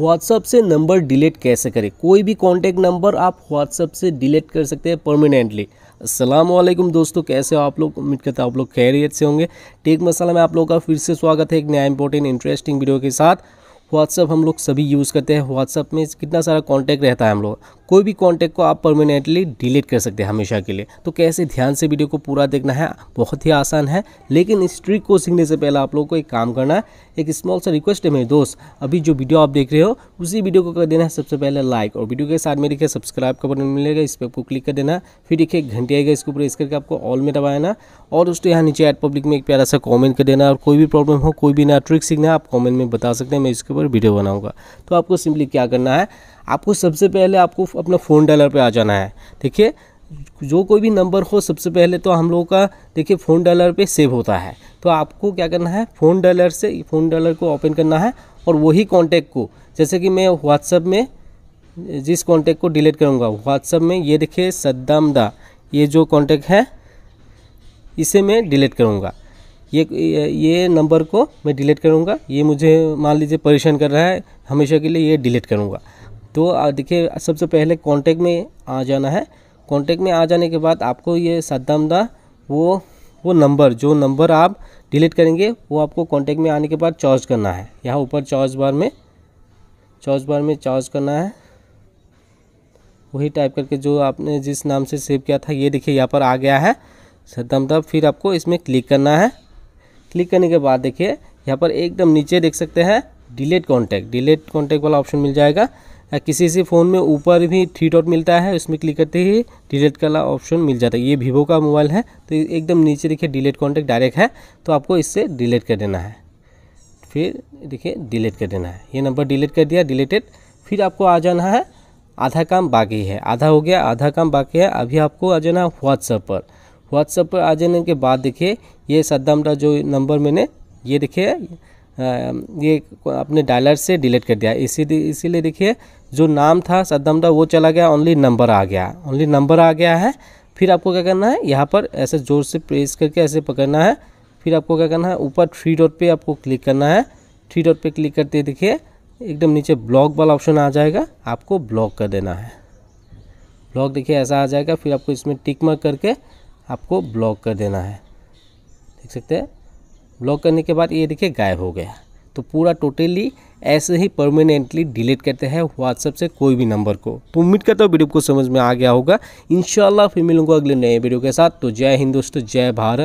WhatsApp से number delete कैसे करें कोई भी कॉन्टैक्ट नंबर आप व्हाट्सअप से डिलीट कर सकते हैं परमानेंटली असलम दोस्तों कैसे हो आप लोग उम्मीद करते हैं आप लोग खैरियत से होंगे टेक मसाला में आप लोगों का फिर से स्वागत है एक नया इंपॉर्टेंट इंटरेस्टिंग वीडियो के साथ व्हाट्सअप हम लोग सभी यूज़ करते हैं व्हाट्सअप में कितना सारा कॉन्टैक्ट रहता है हम लोग कोई भी कॉन्टैक्ट को आप परमानेंटली डिलीट कर सकते हैं हमेशा के लिए तो कैसे ध्यान से वीडियो को पूरा देखना है बहुत ही आसान है लेकिन इस ट्रिक को सीखने से पहले आप लोगों को एक काम करना है एक स्मॉल सा रिक्वेस्ट है मेरे दोस्त अभी जो वीडियो आप देख रहे हो उसी वीडियो को कर देना है सबसे पहले लाइक और वीडियो के साथ में देखिए सब्सक्राइब का बटन मिलेगा इस पर आपको क्लिक कर देना फिर देखिए एक घंटे आएगा इसको प्रेस करके आपको ऑल में दबाना और उसको यहाँ नीचे एड पब्लिक में एक प्यारा सा कॉमेंट कर देना और कोई भी प्रॉब्लम हो कोई भी नया ट्रिक सीखना है आप कॉमेंट में बता सकते हैं मैं इसके ऊपर वीडियो बनाऊँगा तो आपको सिंपली क्या करना है आपको सबसे पहले आपको अपना फ़ोन डायलर पे आ जाना है देखिए जो कोई भी नंबर हो सबसे पहले तो हम लोगों का देखिए फ़ोन डायलर पे सेव होता है तो आपको क्या करना है फ़ोन डायलर से फ़ोन डायलर को ओपन करना है और वही कॉन्टैक्ट को जैसे कि मैं व्हाट्सअप में जिस कॉन्टैक्ट को डिलीट करूँगा व्हाट्सअप में ये देखिए सद्दाम दा ये जो कॉन्टैक्ट है इसे मैं डिलीट करूँगा ये ये नंबर को मैं डिलीट करूँगा ये मुझे मान लीजिए परेशान कर रहा है हमेशा के लिए ये डिलीट करूँगा तो देखिए सबसे पहले कॉन्टैक्ट में आ जाना है कॉन्टैक्ट में आ जाने के बाद आपको ये दा वो वो नंबर जो नंबर आप डिलीट करेंगे वो आपको कॉन्टैक्ट में आने के बाद चार्ज करना है यहाँ ऊपर चार्ज बार में चार्ज बार में चार्ज करना है वही टाइप करके जो आपने जिस नाम से सेव किया था ये देखिए यहाँ पर आ गया है दा फिर आपको इसमें क्लिक करना है क्लिक करने के बाद देखिए यहाँ पर एकदम नीचे देख सकते हैं डिलीट कॉन्टैक्ट डिलीट कॉन्टैक्ट वाला ऑप्शन मिल जाएगा किसी से फ़ोन में ऊपर भी थ्री डॉट मिलता है उसमें क्लिक करते ही डिलीट वाला ऑप्शन मिल जाता है ये वीवो का मोबाइल है तो एकदम नीचे देखिए डिलीट कॉन्टैक्ट डायरेक्ट है तो आपको इससे डिलीट कर देना है फिर देखिए डिलीट कर देना है ये नंबर डिलीट कर दिया डिलीटेड फिर आपको आ जाना है आधा काम बाकी है आधा हो गया आधा काम बाकी है अभी आपको आ जाना है व्हाट्सएप पर व्हाट्सएप पर आ जाने के बाद देखिए ये सद्दाम का जो नंबर मैंने ये देखिए ये अपने डायलर से डिलीट कर दिया इसी इसीलिए देखिए जो नाम था था वो चला गया ओनली नंबर आ गया ओनली नंबर आ गया है फिर आपको क्या करना है यहाँ पर ऐसे ज़ोर से प्रेस करके ऐसे पकड़ना है फिर आपको क्या करना है ऊपर थ्री डॉट पे आपको क्लिक करना है थ्री डॉट पे क्लिक करते देखिए एकदम नीचे ब्लॉक वाला ऑप्शन आ जाएगा आपको ब्लॉक कर देना है ब्लॉक देखिए ऐसा आ जाएगा फिर आपको इसमें टिक मार करके आपको ब्लॉक कर देना है देख सकते हैं ब्लॉक करने के बाद ये देखिए गायब हो गया तो पूरा टोटली ऐसे ही परमानेंटली डिलीट करते हैं व्हाट्सएप से कोई भी नंबर को तो उम्मीद करता हूँ वीडियो को समझ में आ गया होगा इन फिर मिलूंगा अगले नए वीडियो के साथ तो जय हिंद दोस्तों जय भारत